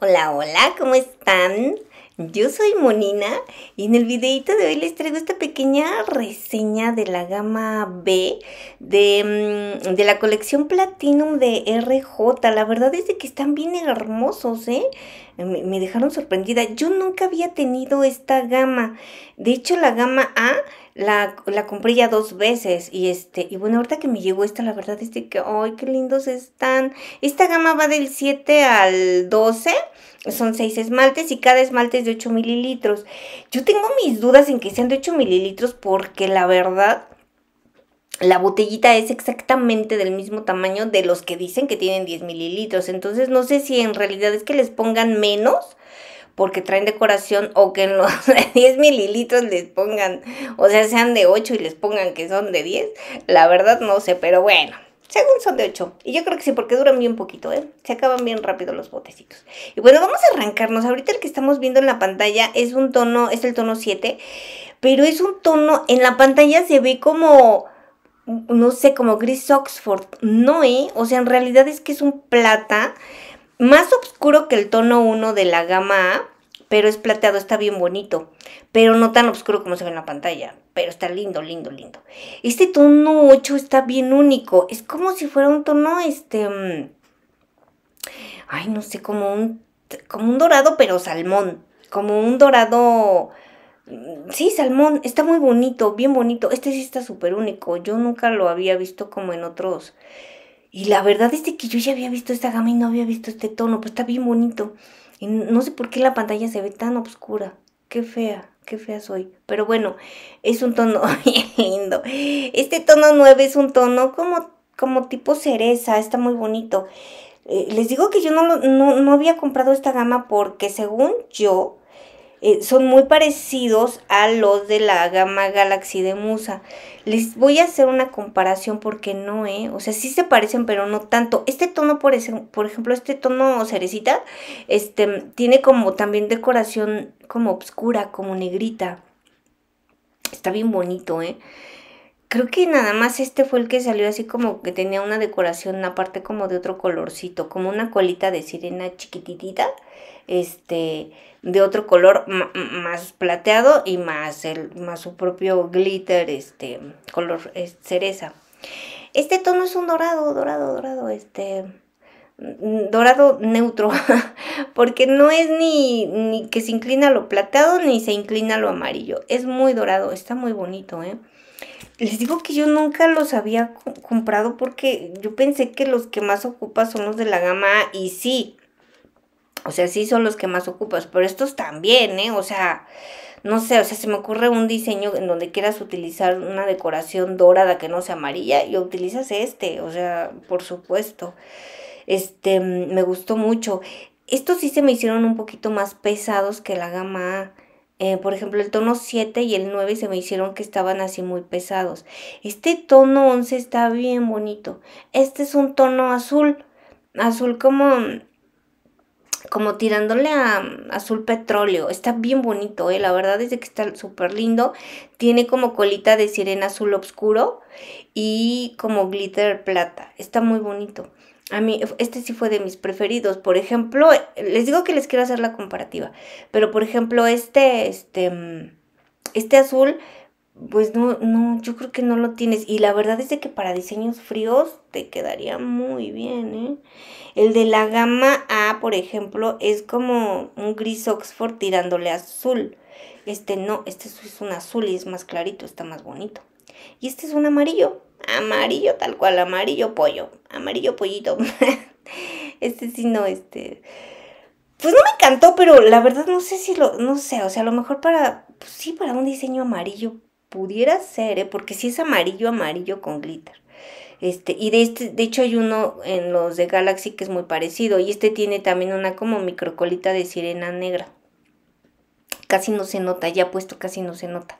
Hola, hola, ¿cómo están? Yo soy Monina y en el videito de hoy les traigo esta pequeña reseña de la gama B de, mm, la colección Platinum de RJ. La verdad es que están bien hermosos, ¿eh? Me, me dejaron sorprendida. Yo nunca había tenido esta gama. De hecho, la gama A la, compré ya dos veces y este, y bueno, ahorita que me llegó esta, la verdad es que, ay, qué lindos están. Esta gama va del 7 al 12, son 6 esmaltes y cada esmalte es de 8 mililitros. Yo tengo mis dudas en que sean de 8 mililitros porque la verdad... La botellita es exactamente del mismo tamaño de los que dicen que tienen 10 mililitros. Entonces no sé si en realidad es que les pongan menos porque traen decoración o que en los 10 mililitros les pongan, o sea, sean de 8 y les pongan que son de 10. La verdad no sé, pero bueno. Según son de 8. Y yo creo que sí, porque duran bien poquito, ¿eh? Se acaban bien rápido los botecitos. Y bueno, vamos a arrancarnos. Ahorita el que estamos viendo en la pantalla es un tono, es el tono 7. Pero es un tono, en la pantalla se ve como, no sé, como gris Oxford. No, ¿eh? O sea, en realidad es que es un plata más oscuro que el tono 1 de la gama A, pero es plateado, está bien bonito, pero no tan oscuro como se ve en la pantalla, pero está lindo, lindo, lindo. Este tono 8 está bien único, es como si fuera un tono, este, mm, ay, no sé, como un, como un dorado, pero salmón, como un dorado... Mm, sí, salmón, está muy bonito, bien bonito. Este sí está súper único. Yo nunca lo había visto como en otros y la verdad es que yo ya había visto esta gama y no había visto este tono, pero pues está bien bonito. Y no sé por qué la pantalla se ve tan oscura. Qué fea, qué fea soy. Pero bueno, es un tono lindo. Este tono 9 es un tono como, como tipo cereza, está muy bonito. Eh, les digo que yo no, no, no había comprado esta gama porque según yo, eh, son muy parecidos a los de la gama Galaxy de Musa. Les voy a hacer una comparación porque no, ¿eh? O sea, sí se parecen, pero no tanto. Este tono, por, ejemplo, este tono cerecita, este, tiene como también decoración como oscura, como negrita. Está bien bonito, ¿eh? Creo que nada más este fue el que salió así como que tenía una decoración aparte como de otro colorcito, como una colita de sirena chiquititita, este, de otro color más plateado y más, el, más su propio glitter, este, color cereza. Este tono es un dorado, dorado, dorado, este, mm, dorado neutro, porque no es ni, ni que se inclina lo plateado ni se inclina lo amarillo, es muy dorado, está muy bonito, ¿eh? Les digo que yo nunca los había comprado porque yo pensé que los que más ocupas son los de la gama A y sí. O sea, sí son los que más ocupas, pero estos también, ¿eh? O sea, no sé, o sea, se me ocurre un diseño en donde quieras utilizar una decoración dorada que no sea amarilla y utilizas este, o sea, por supuesto. Este, mm, me gustó mucho. Estos sí se me hicieron un poquito más pesados que la gama A. Eh, por ejemplo, el tono 7 y el 9 se me hicieron que estaban así muy pesados. Este tono 11 está bien bonito. Este es un tono azul, azul como como tirándole a azul petróleo. Está bien bonito, ¿eh? la verdad es que está súper lindo. Tiene como colita de sirena azul oscuro y como glitter plata. Está muy bonito. A mí, este sí fue de mis preferidos. Por ejemplo, les digo que les quiero hacer la comparativa, pero por ejemplo, este, este, mm, este azul, pues no, no, yo creo que no lo tienes. Y la verdad es que para diseños fríos te quedaría muy bien, ¿eh? El de la gama A, por ejemplo, es como un gris Oxford tirándole azul. Este no, este es un azul y es más clarito, está más bonito. Y este es un amarillo, amarillo tal cual, amarillo pollo, amarillo pollito. este sí no, este... Pues no me encantó, pero la verdad no sé si lo, no sé, o sea, a lo mejor para, pues sí, para un diseño amarillo pudiera ser, ¿eh? porque si sí es amarillo, amarillo con glitter. Este, y de este, de hecho hay uno en los de Galaxy que es muy parecido. Y este tiene también una como microcolita de sirena negra casi no se nota, ya puesto casi no se nota.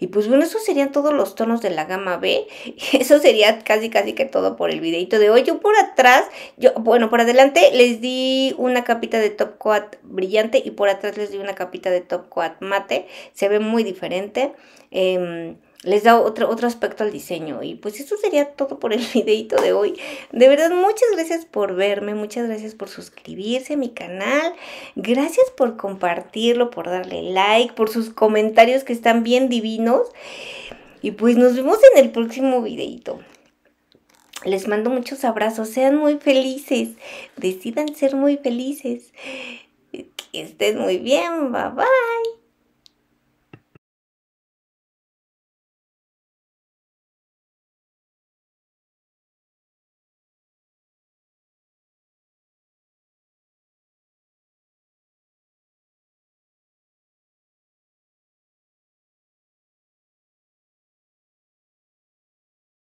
Y pues bueno, esos serían todos los tonos de la gama B. Eso sería casi casi que todo por el videito de hoy. Yo por atrás, yo, bueno, por adelante les di una capita de top coat brillante y por atrás les di una capita de top coat mate. Se ve muy diferente. Em, les da otro, otro aspecto al diseño. Y pues eso sería todo por el videito de hoy. De verdad, muchas gracias por verme, muchas gracias por suscribirse a mi canal, gracias por compartirlo, por darle like, por sus comentarios que están bien divinos. Y pues nos vemos en el próximo videito. Les mando muchos abrazos, sean muy felices, decidan ser muy felices. Que estén muy bien, bye bye.